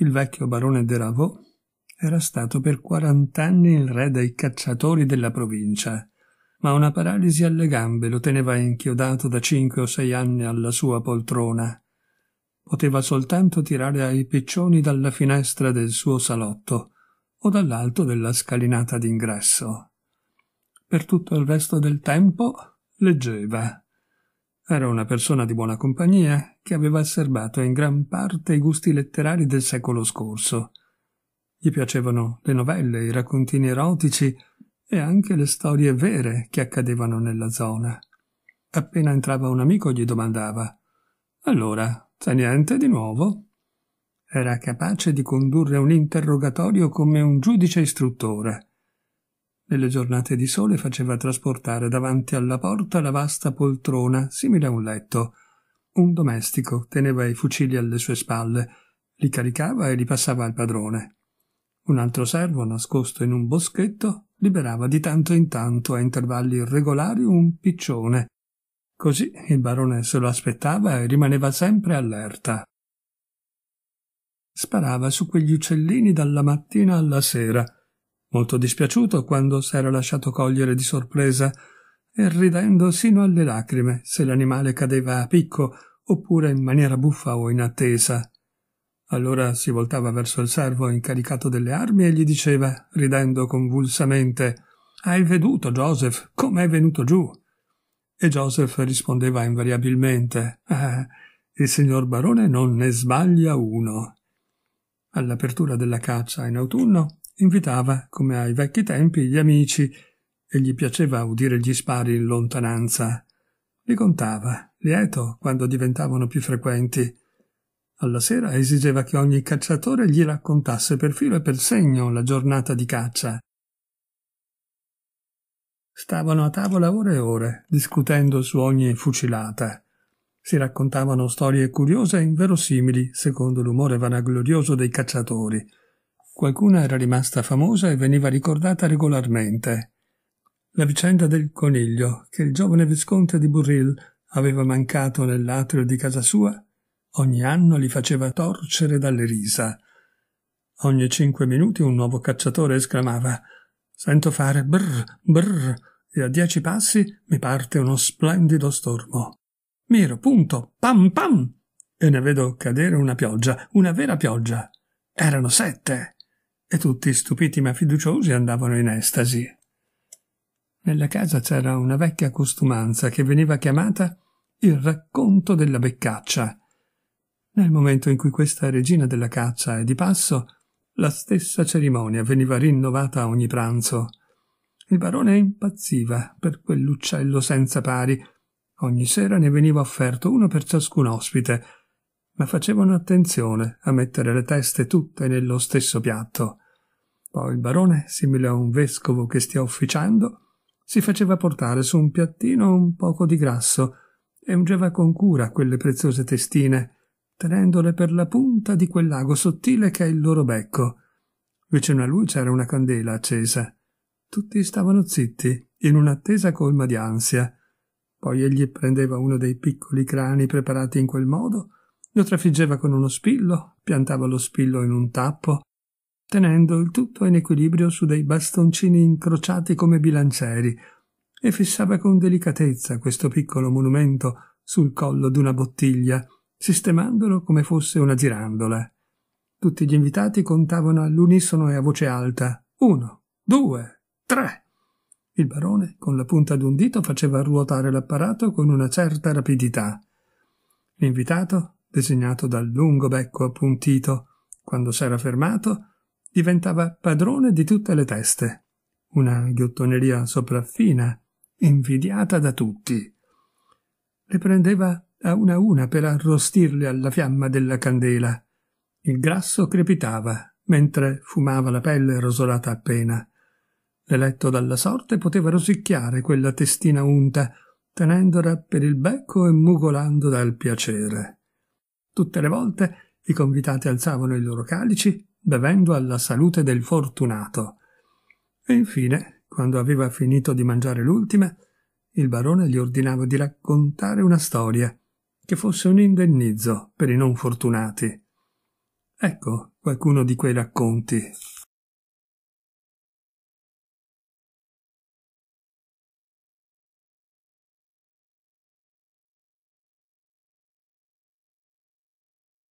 il vecchio barone de Ravaux era stato per 40 anni il re dei cacciatori della provincia, ma una paralisi alle gambe lo teneva inchiodato da cinque o sei anni alla sua poltrona. Poteva soltanto tirare ai piccioni dalla finestra del suo salotto o dall'alto della scalinata d'ingresso. Per tutto il resto del tempo leggeva. Era una persona di buona compagnia che aveva serbato in gran parte i gusti letterari del secolo scorso. Gli piacevano le novelle, i raccontini erotici e anche le storie vere che accadevano nella zona. Appena entrava un amico gli domandava Allora, c'è niente di nuovo? Era capace di condurre un interrogatorio come un giudice istruttore. Nelle giornate di sole faceva trasportare davanti alla porta la vasta poltrona, simile a un letto, un domestico teneva i fucili alle sue spalle, li caricava e li passava al padrone. Un altro servo, nascosto in un boschetto, liberava di tanto in tanto a intervalli irregolari un piccione. Così il barone se lo aspettava e rimaneva sempre allerta. Sparava su quegli uccellini dalla mattina alla sera, molto dispiaciuto quando s'era lasciato cogliere di sorpresa e ridendo sino alle lacrime se l'animale cadeva a picco oppure in maniera buffa o inattesa. Allora si voltava verso il servo incaricato delle armi e gli diceva, ridendo convulsamente Hai veduto, Joseph, com'è venuto giù? E Joseph rispondeva invariabilmente Ah, il signor barone non ne sbaglia uno. All'apertura della caccia in autunno invitava, come ai vecchi tempi, gli amici e gli piaceva udire gli spari in lontananza. Li contava, lieto, quando diventavano più frequenti. Alla sera esigeva che ogni cacciatore gli raccontasse per filo e per segno la giornata di caccia. Stavano a tavola ore e ore, discutendo su ogni fucilata. Si raccontavano storie curiose e inverosimili, secondo l'umore vanaglorioso dei cacciatori. Qualcuna era rimasta famosa e veniva ricordata regolarmente. La vicenda del coniglio che il giovane visconte di Burril aveva mancato nell'atrio di casa sua ogni anno li faceva torcere dalle risa. Ogni cinque minuti un nuovo cacciatore esclamava Sento fare brr, brr, e a dieci passi mi parte uno splendido stormo. Miro, punto, pam, pam, e ne vedo cadere una pioggia, una vera pioggia. Erano sette. E tutti stupiti ma fiduciosi andavano in estasi. Nella casa c'era una vecchia costumanza che veniva chiamata il racconto della beccaccia. Nel momento in cui questa regina della caccia è di passo, la stessa cerimonia veniva rinnovata ogni pranzo. Il barone impazziva per quell'uccello senza pari. Ogni sera ne veniva offerto uno per ciascun ospite, ma facevano attenzione a mettere le teste tutte nello stesso piatto. Poi il barone, simile a un vescovo che stia officiando, si faceva portare su un piattino un poco di grasso e ungeva con cura quelle preziose testine, tenendole per la punta di quell'ago sottile che è il loro becco. Vicino a lui c'era una candela accesa. Tutti stavano zitti, in un'attesa colma di ansia. Poi egli prendeva uno dei piccoli crani preparati in quel modo, lo trafiggeva con uno spillo, piantava lo spillo in un tappo, tenendo il tutto in equilibrio su dei bastoncini incrociati come bilancieri, e fissava con delicatezza questo piccolo monumento sul collo d'una bottiglia, sistemandolo come fosse una girandola. Tutti gli invitati contavano all'unisono e a voce alta uno, due, tre. Il barone, con la punta d'un dito, faceva ruotare l'apparato con una certa rapidità. L'invitato, designato dal lungo becco appuntito, quando s'era fermato, diventava padrone di tutte le teste. Una ghiottoneria sopraffina, invidiata da tutti. Le prendeva a una a una per arrostirle alla fiamma della candela. Il grasso crepitava, mentre fumava la pelle rosolata appena. L'eletto dalla sorte poteva rosicchiare quella testina unta, tenendola per il becco e mugolando dal piacere. Tutte le volte i convitati alzavano i loro calici bevendo alla salute del fortunato. E infine, quando aveva finito di mangiare l'ultima, il barone gli ordinava di raccontare una storia, che fosse un indennizzo per i non fortunati. Ecco qualcuno di quei racconti